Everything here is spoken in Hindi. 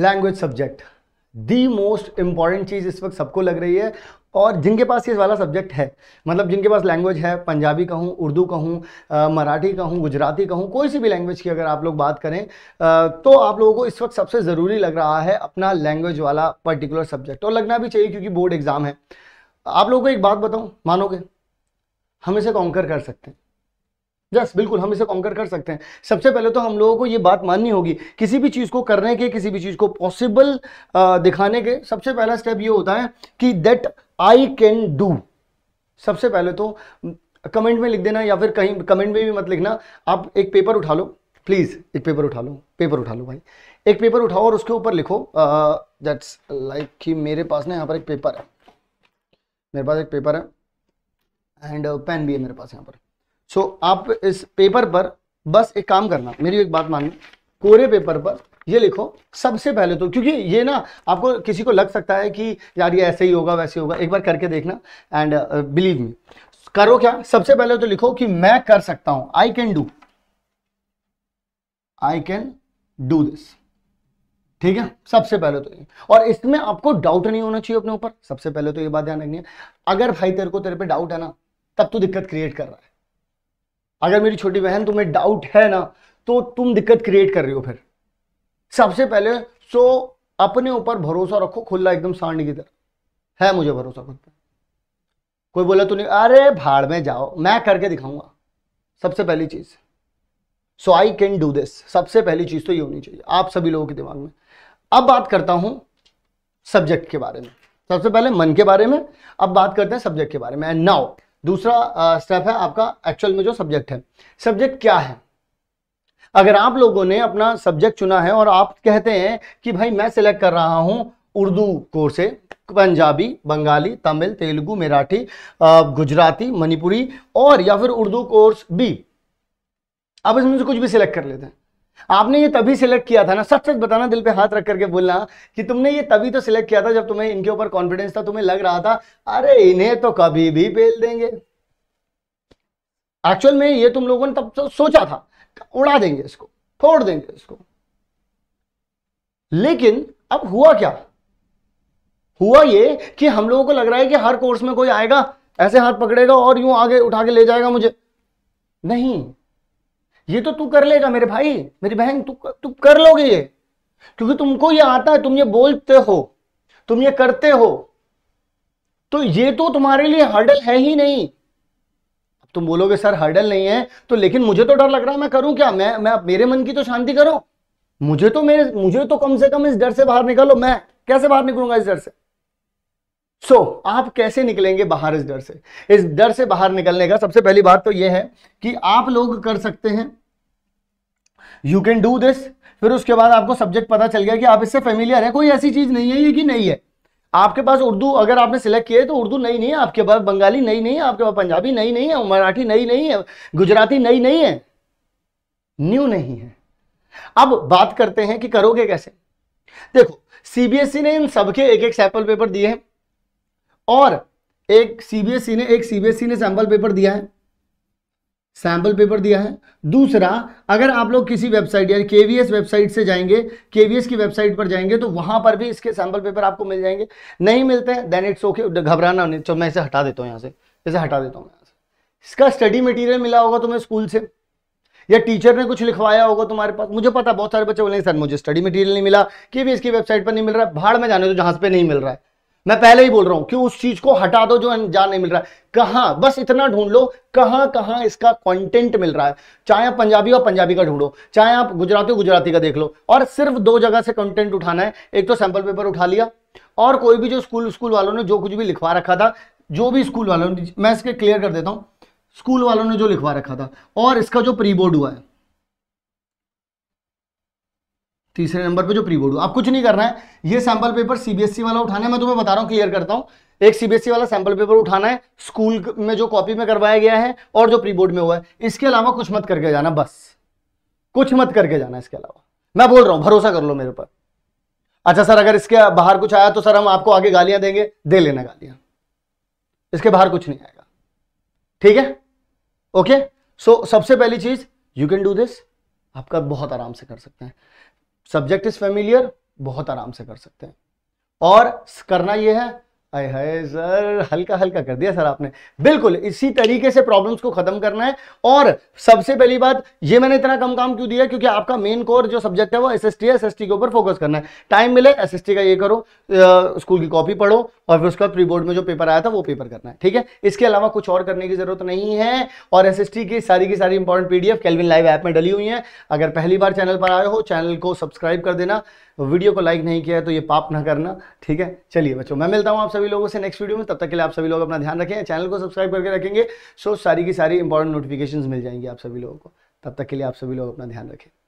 language subject the most important चीज़ इस वक्त सबको लग रही है और जिनके पास ये वाला सब्जेक्ट है मतलब जिनके पास लैंग्वेज है पंजाबी कहूँ उर्दू कहूँ मराठी कहूँ गुजराती कहूँ कोई सी भी लैंग्वेज की अगर आप लोग बात करें आ, तो आप लोगों को इस वक्त सबसे ज़रूरी लग रहा है अपना लैंग्वेज वाला पर्टिकुलर सब्जेक्ट और लगना भी चाहिए क्योंकि बोर्ड एग्ज़ाम है आप लोगों को एक बात बताऊँ मानोगे हम इसे कॉन्कर कर सकते हैं यस yes, बिल्कुल हम इसे कॉन्कर कर सकते हैं सबसे पहले तो हम लोगों को ये बात माननी होगी किसी भी चीज़ को करने के किसी भी चीज़ को पॉसिबल दिखाने के सबसे पहला स्टेप ये होता है कि दैट आई कैन डू सबसे पहले तो कमेंट में लिख देना या फिर कहीं कमेंट में भी मत लिखना आप एक पेपर उठा लो प्लीज़ एक पेपर उठा लो पेपर उठा लो भाई एक पेपर उठाओ और उसके ऊपर लिखो दैट्स लाइक कि मेरे पास ना यहाँ पर एक पेपर है मेरे पास एक पेपर है एंड पेन भी है मेरे पास यहाँ पर सो so, आप इस पेपर पर बस एक काम करना मेरी एक बात मानना कोरे पेपर पर ये लिखो सबसे पहले तो क्योंकि ये ना आपको किसी को लग सकता है कि यार ये ऐसे ही होगा वैसे होगा एक बार करके देखना एंड बिलीव मी करो क्या सबसे पहले तो लिखो कि मैं कर सकता हूं I can do I can do this ठीक है सबसे पहले तो ये और इसमें आपको डाउट नहीं होना चाहिए अपने ऊपर सबसे पहले तो ये बात ध्यान रखनी है अगर भाई तेरे को तेरे पे डाउट है ना तब तू दिक्कत क्रिएट कर रहा है अगर मेरी छोटी बहन तुम्हें डाउट है ना तो तुम दिक्कत क्रिएट कर रही हो फिर सबसे पहले सो अपने ऊपर भरोसा रखो खुला एकदम सांड की तरह है मुझे भरोसा खुद पर कोई बोला तो नहीं अरे भाड़ में जाओ मैं करके दिखाऊंगा सबसे पहली चीज़ so I can do this सबसे पहली चीज़ तो ये होनी चाहिए आप सभी लोगों के दिमाग में अब बात करता हूं सब्जेक्ट के बारे में सबसे पहले मन के बारे में अब बात करते हैं सब्जेक्ट के बारे में नाउट नाउ दूसरा स्टेप है आपका एक्चुअल में जो सब्जेक्ट है सब्जेक्ट क्या है अगर आप लोगों ने अपना सब्जेक्ट चुना है और आप कहते हैं कि भाई मैं सिलेक्ट कर रहा हूं उर्दू कोर्से पंजाबी बंगाली तमिल तेलुगु मराठी गुजराती मणिपुरी और या फिर उर्दू कोर्स बी आप इसमें से कुछ भी सिलेक्ट कर लेते हैं आपने ये तभी सिलेक्ट किया था ना सच सच बताना दिल पे हाथ रख करके बोलना कि तुमने ये तभी तो सिलेक्ट किया था जब तुम्हें इनके ऊपर कॉन्फिडेंस था तुम्हें लग रहा था अरे इन्हें तो कभी भी बेल देंगे एक्चुअल में ये तुम लोगों ने तब तो सोचा था उड़ा देंगे इसको फोड़ देंगे इसको लेकिन अब हुआ क्या हुआ ये कि हम लोगों को लग रहा है कि हर कोर्स में कोई आएगा ऐसे हाथ पकड़ेगा और यूं आगे उठा के ले जाएगा मुझे नहीं ये तो तू कर लेगा मेरे भाई मेरी बहन तू तू कर लोगे ये क्योंकि तुमको ये आता है तुम ये बोलते हो तुम ये करते हो तो ये तो तुम्हारे लिए हर्डल है ही नहीं तुम बोलोगे सर हर्डल नहीं है तो लेकिन मुझे तो डर लग रहा है मैं करूं क्या मैं मैं मेरे मन की तो शांति करो मुझे तो मेरे मुझे तो कम से कम इस डर से बाहर निकलो मैं कैसे बाहर निकलूंगा इस डर से सो so, आप कैसे निकलेंगे बाहर इस डर से इस डर से बाहर निकलने का सबसे पहली बात तो यह है कि आप लोग कर सकते हैं यू कैन डू दिस फिर उसके बाद आपको सब्जेक्ट पता चल गया कि आप इससे फेमिलियर है कोई ऐसी चीज नहीं है ये कि नहीं है आपके पास उर्दू अगर आपने सिलेक्ट किया है तो उर्दू नई नहीं है आपके पास बंगाली नई नहीं है आपके पास पंजाबी नई नहीं है मराठी नई नहीं है गुजराती नई नहीं है न्यू नहीं है अब बात करते हैं कि करोगे कैसे देखो सीबीएसई e ने इन सबके एक एक सैंपल पेपर दिए हैं और एक सीबीएसई ने एक सीबीएसई ने सैंपल पेपर दिया है सैंपल पेपर दिया है दूसरा अगर आप लोग किसी वेबसाइट यानी केवीएस वेबसाइट से जाएंगे केवीएस की वेबसाइट पर जाएंगे तो वहां पर भी इसके सैंपल पेपर आपको मिल जाएंगे नहीं मिलते हैं देन इट्स ओके घबराना नहीं चलो मैं इसे हटा देता हूँ यहाँ से इसे हटा देता हूँ यहाँ से इसका स्टडी मटीरियल मिला होगा तुम्हें स्कूल से या टीचर ने कुछ लिखवाया होगा तुम्हारे पास मुझे पता बहुत सारे बच्चे बोले सर मुझे स्टडी मटीरियल नहीं मिला केवीएस की वेबसाइट पर नहीं मिल रहा है भाड़ में जाने दो जहाँ पे नहीं मिल रहा है मैं पहले ही बोल रहा हूं कि उस चीज को हटा दो जो अनजान नहीं मिल रहा है कहां बस इतना ढूंढ लो कहां कहां इसका कंटेंट मिल रहा है चाहे आप पंजाबी और पंजाबी का ढूंढो चाहे आप गुजराती गुजराती का देख लो और सिर्फ दो जगह से कंटेंट उठाना है एक तो सैंपल पेपर उठा लिया और कोई भी जो स्कूल स्कूल वालों ने जो कुछ भी लिखवा रखा था जो भी स्कूल वालों ने मैं इसके क्लियर कर देता हूं स्कूल वालों ने जो लिखवा रखा था और इसका जो प्री बोर्ड हुआ है तीसरे नंबर पे जो प्री बोर्ड हुआ आप कुछ नहीं कर करना है ये सैंपल पेपर सीबीएसई वाला उठाना है मैं तुम्हें बता रहा हूँ क्लियर करता हूँ एक सीबीएसई e वाला सैंपल पेपर उठाना है स्कूल में जो कॉपी में करवाया गया है और जो प्री बोर्ड में हुआ है इसके अलावा कुछ मत करके जाना बस कुछ मत करके जाना इसके अलावा मैं बोल रहा हूँ भरोसा कर लो मेरे पर अच्छा सर अगर इसके बाहर कुछ आया तो सर हम आपको आगे गालियां देंगे दे लेना गालियां इसके बाहर कुछ नहीं आएगा ठीक है ओके सो सबसे पहली चीज यू कैन डू दिस आपका बहुत आराम से कर सकते हैं सब्जेक्ट इज फेमिलियर बहुत आराम से कर सकते हैं और करना यह है आय हाय सर हल्का हल्का कर दिया सर आपने बिल्कुल इसी तरीके से प्रॉब्लम्स को खत्म करना है और सबसे पहली बात ये मैंने इतना कम काम क्यों दिया क्योंकि आपका मेन कोर जो सब्जेक्ट है वो एसएसटी है टी के ऊपर फोकस करना है टाइम मिले एसएसटी का ये करो स्कूल की कॉपी पढ़ो और फिर उसके बाद प्री बोर्ड में जो पेपर आया था वो पेपर करना है ठीक है इसके अलावा कुछ और करने की जरूरत नहीं है और एस की सारी की सारी important PDF Kelvin live app में डली हुई है अगर पहली बार चैनल पर आए हो चैनल को सब्सक्राइब कर देना वीडियो को लाइक नहीं किया तो ये पाप ना करना ठीक है चलिए बच्चों मैं मिलता हूँ आपसे सभी लोगों से नेक्स्ट वीडियो में तब तक के लिए आप सभी लोग अपना ध्यान रखें चैनल को सब्सक्राइब करके रखेंगे सो सारी की सारी इंपॉर्टेंट नोटिफिकेशन मिल जाएंगी आप सभी लोगों को तब तक के लिए आप सभी लोग अपना ध्यान रखें